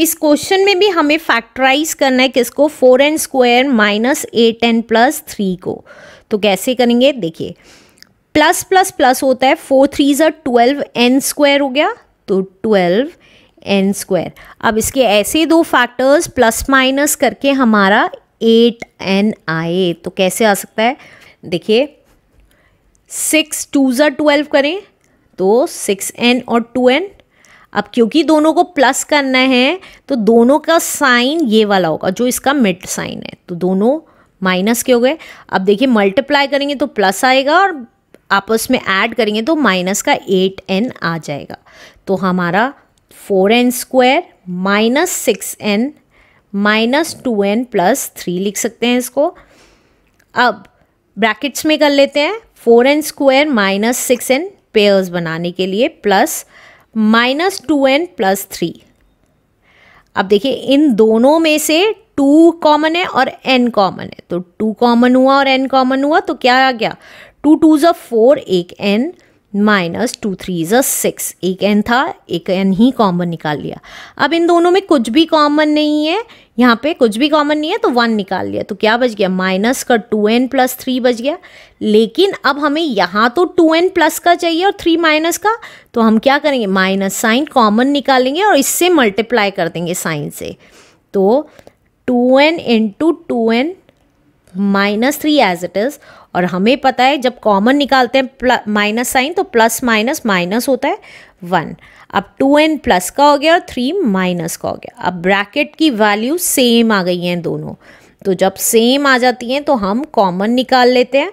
इस क्वेश्चन में भी हमें फैक्टराइज करना है किसको four n square minus eight n plus three को तो कैसे करेंगे देखिए प्लस प्लस प्लस होता है फोर थ्री ज़ा ट्वेल्व एन स्क्वायर हो गया तो ट्वेल्व एन स्क्वायर अब इसके ऐसे दो फैक्टर्स प्लस माइनस करके हमारा एट एन आए तो कैसे आ सकता है देखिए सिक्स टू ज़र ट्वेल्व करें तो सिक्स एन और टू एन अब क्योंकि दोनों को प्लस करना है तो दोनों का साइन ये वाला होगा जो इसका मिड साइन है तो दोनों माइनस के हो गए अब देखिए मल्टीप्लाई करेंगे तो प्लस आएगा और आपस में ऐड करेंगे तो माइनस का एट एन आ जाएगा तो हमारा four n square minus six n minus two n plus three लिख सकते हैं इसको अब ब्रैकेट्स में कर लेते हैं four n square minus six n pairs बनाने के लिए plus minus two n plus three अब देखिए इन दोनों में से टू कॉमन है और एन कॉमन है तो टू कॉमन हुआ और एन कॉमन हुआ तो क्या आ गया टू टू जो फोर एक एन माइनस टू थ्री ज़ा सिक्स एक एन था एक एन ही कॉमन निकाल लिया अब इन दोनों में कुछ भी कॉमन नहीं है यहाँ पे कुछ भी कॉमन नहीं है तो वन निकाल लिया तो क्या बच गया माइनस का टू एन प्लस थ्री बच गया लेकिन अब हमें यहाँ तो टू एन प्लस का चाहिए और थ्री माइनस का तो हम क्या करेंगे माइनस साइन कॉमन निकालेंगे और इससे मल्टीप्लाई कर देंगे साइन से तो two n into two n minus three as it is और हमें पता है जब कॉमन निकालते हैं माइनस साइन तो प्लस माइनस माइनस होता है वन अब टू एन प्लस का हो गया और थ्री माइनस का हो गया अब ब्रैकेट की वैल्यू सेम आ गई हैं दोनों तो जब सेम आ जाती हैं तो हम कॉमन निकाल लेते हैं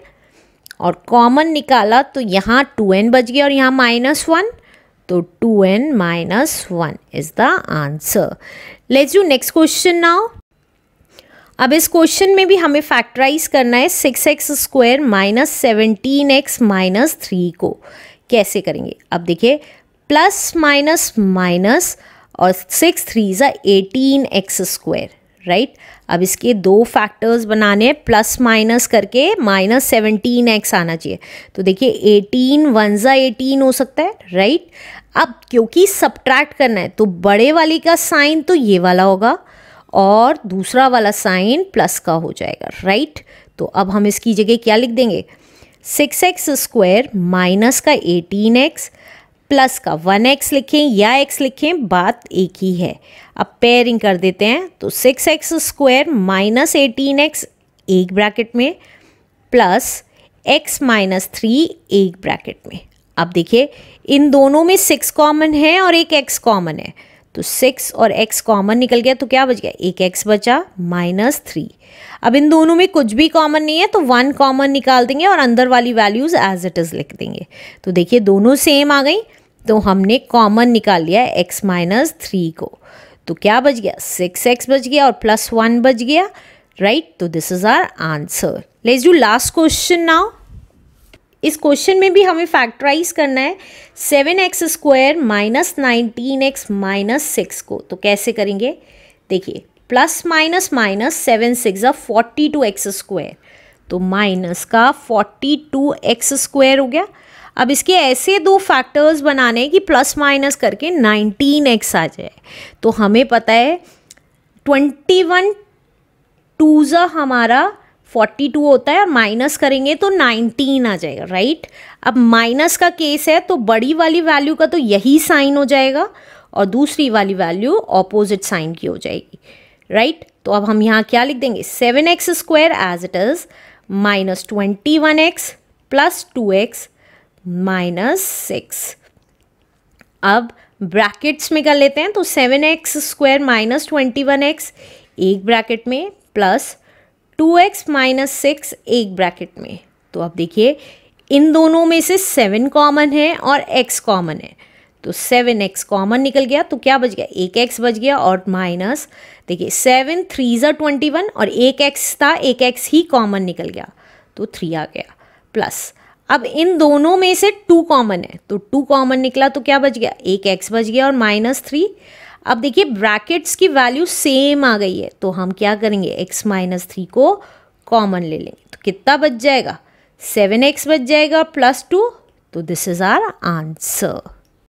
और कॉमन निकाला तो यहाँ टू एन बच गया और यहाँ माइनस वन तो two n minus one is the answer let's you next question now अब इस क्वेश्चन में भी हमें फैक्टराइज करना है six x square minus seventeen x minus three को कैसे करेंगे अब देखिए प्लस माइनस माइनस और सिक्स थ्री ज़ा एटीन एक्स स्क्वायर राइट अब इसके दो फैक्टर्स बनाने हैं प्लस माइनस करके माइनस सेवनटीन एक्स आना चाहिए तो देखिए एटीन वन ज़ा एटीन हो सकता है राइट अब क्योंकि सब्ट्रैक्ट करना है तो बड़े वाले का साइन तो ये वाला होगा और दूसरा वाला साइन प्लस का हो जाएगा राइट तो अब हम इसकी जगह क्या लिख देंगे सिक्स एक्स स्क्वायर माइनस का एटीन एक्स प्लस का वन एक्स लिखें या एक्स लिखें बात एक ही है अब पेयरिंग कर देते हैं तो six x square minus eighteen x एक ब्रैकेट में प्लस एक्स माइनस थ्री एक ब्रैकेट में अब देखिए इन दोनों में सिक्स कॉमन है और एक एक्स कॉमन है तो सिक्स और एक्स कॉमन निकल गया तो क्या बच गया एक एक्स बचा माइनस थ्री अब इन दोनों में कुछ भी कॉमन नहीं है तो वन कॉमन निकाल देंगे और अंदर वाली वैल्यूज़ एज इट इज़ लिख देंगे तो देखिए दोनों सेम आ गई तो हमने कॉमन निकाल लिया एक्स माइनस थ्री को तो क्या बच गया सिक्स एक्स बच गया और प्लस वन बच गया राइट तो this is our answer let's do last question now इस क्वेश्चन में भी हमें फैक्टराइज करना है seven x square minus nineteen x minus six को तो कैसे करेंगे देखिए plus minus minus seven six of forty two x square तो माइनस का फोर्टी टू एक्स स्क्वायर हो गया अब इसके ऐसे दो फैक्टर्स बनाने हैं कि प्लस माइनस करके नाइनटीन एक्स आ जाए तो हमें पता है ट्वेंटी वन टू ज़ा हमारा फोर्टी टू होता है और माइनस करेंगे तो नाइनटीन आ जाएगा राइट अब माइनस का केस है तो बड़ी वाली वैल्यू का तो यही साइन हो जाएगा और दूसरी वाली वैल्यू ऑपोजिट साइन की हो जाएगी राइट right? तो अब हम यहाँ क्या लिख देंगे seven x square as it is minus twenty one x plus two x minus six अब ब्रैकेट्स में कर लेते हैं तो seven x square minus twenty one x एक ब्रैकेट में plus two x minus six एक ब्रैकेट में तो अब देखिए इन दोनों में से सेवन कॉमन है और एक्स कॉमन है तो सेवन एक्स कॉमन निकल गया तो क्या बच गया एक एक्स बच गया और माइनस देखिए सेवन थ्री ज़ा ट्वेंटी वन और एक एक्स था एक एक्स ही कॉमन निकल गया तो थ्री आ गया प्लस अब इन दोनों में से टू कॉमन है तो टू कॉमन निकला तो क्या बच गया एक एक्स बच गया और माइनस थ्री अब देखिए ब्रैकेट्स की वैल्यू सेम आ गई है तो हम क्या करेंगे एक्स माइनस थ्री को कॉमन ले लेंगे तो कितना बच जाएगा सेवन एक्स बच जाएगा प्लस टू तो दिस इज़ आर आंसर